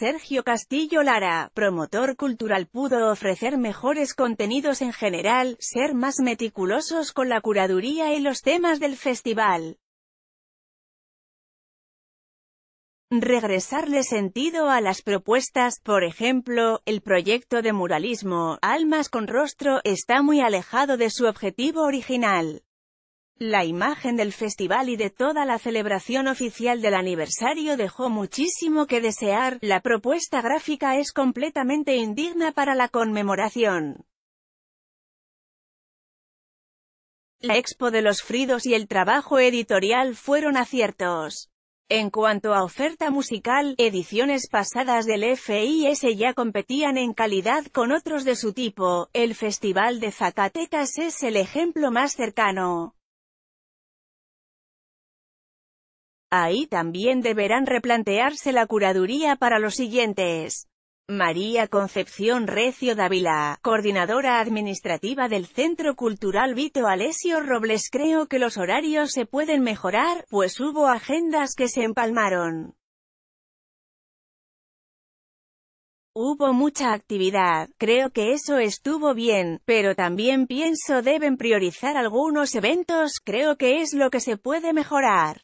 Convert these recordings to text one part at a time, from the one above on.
Sergio Castillo Lara, promotor cultural pudo ofrecer mejores contenidos en general, ser más meticulosos con la curaduría y los temas del festival. Regresarle sentido a las propuestas, por ejemplo, el proyecto de muralismo, Almas con Rostro, está muy alejado de su objetivo original. La imagen del festival y de toda la celebración oficial del aniversario dejó muchísimo que desear, la propuesta gráfica es completamente indigna para la conmemoración. La expo de los Fridos y el trabajo editorial fueron aciertos. En cuanto a oferta musical, ediciones pasadas del FIS ya competían en calidad con otros de su tipo, el Festival de Zacatecas es el ejemplo más cercano. Ahí también deberán replantearse la curaduría para los siguientes. María Concepción Recio Dávila, coordinadora administrativa del Centro Cultural Vito Alesio Robles Creo que los horarios se pueden mejorar, pues hubo agendas que se empalmaron. Hubo mucha actividad, creo que eso estuvo bien, pero también pienso deben priorizar algunos eventos, creo que es lo que se puede mejorar.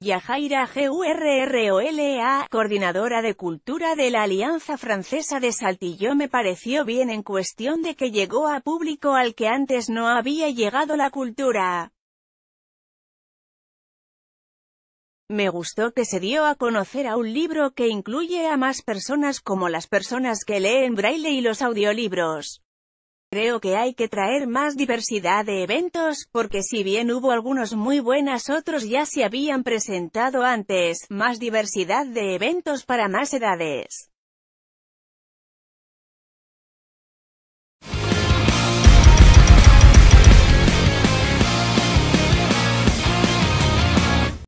Yajaira Gurrola, coordinadora de cultura de la Alianza Francesa de Saltillo me pareció bien en cuestión de que llegó a público al que antes no había llegado la cultura. Me gustó que se dio a conocer a un libro que incluye a más personas como las personas que leen braille y los audiolibros. Creo que hay que traer más diversidad de eventos, porque si bien hubo algunos muy buenas otros ya se habían presentado antes, más diversidad de eventos para más edades.